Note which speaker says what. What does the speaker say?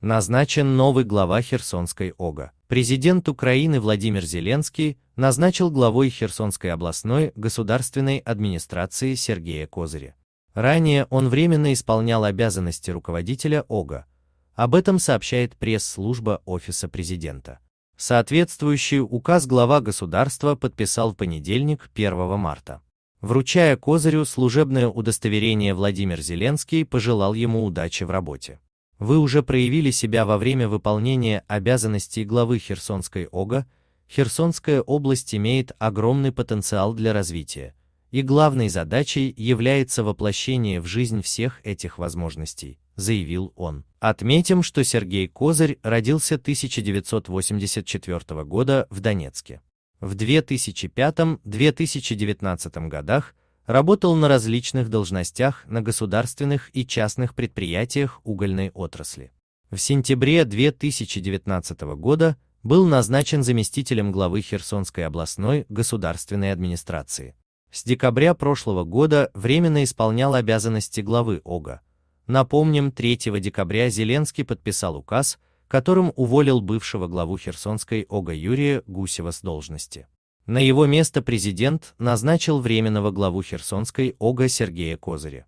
Speaker 1: Назначен новый глава Херсонской ОГА. Президент Украины Владимир Зеленский назначил главой Херсонской областной государственной администрации Сергея Козыря. Ранее он временно исполнял обязанности руководителя ОГА. Об этом сообщает пресс-служба Офиса президента. Соответствующий указ глава государства подписал в понедельник 1 марта. Вручая Козырю служебное удостоверение Владимир Зеленский пожелал ему удачи в работе. Вы уже проявили себя во время выполнения обязанностей главы Херсонской ОГА, Херсонская область имеет огромный потенциал для развития, и главной задачей является воплощение в жизнь всех этих возможностей, заявил он. Отметим, что Сергей Козырь родился 1984 года в Донецке. В 2005-2019 годах Работал на различных должностях на государственных и частных предприятиях угольной отрасли. В сентябре 2019 года был назначен заместителем главы Херсонской областной государственной администрации. С декабря прошлого года временно исполнял обязанности главы ОГА. Напомним, 3 декабря Зеленский подписал указ, которым уволил бывшего главу Херсонской ОГА Юрия Гусева с должности. На его место президент назначил временного главу Херсонской ОГА Сергея Козыря.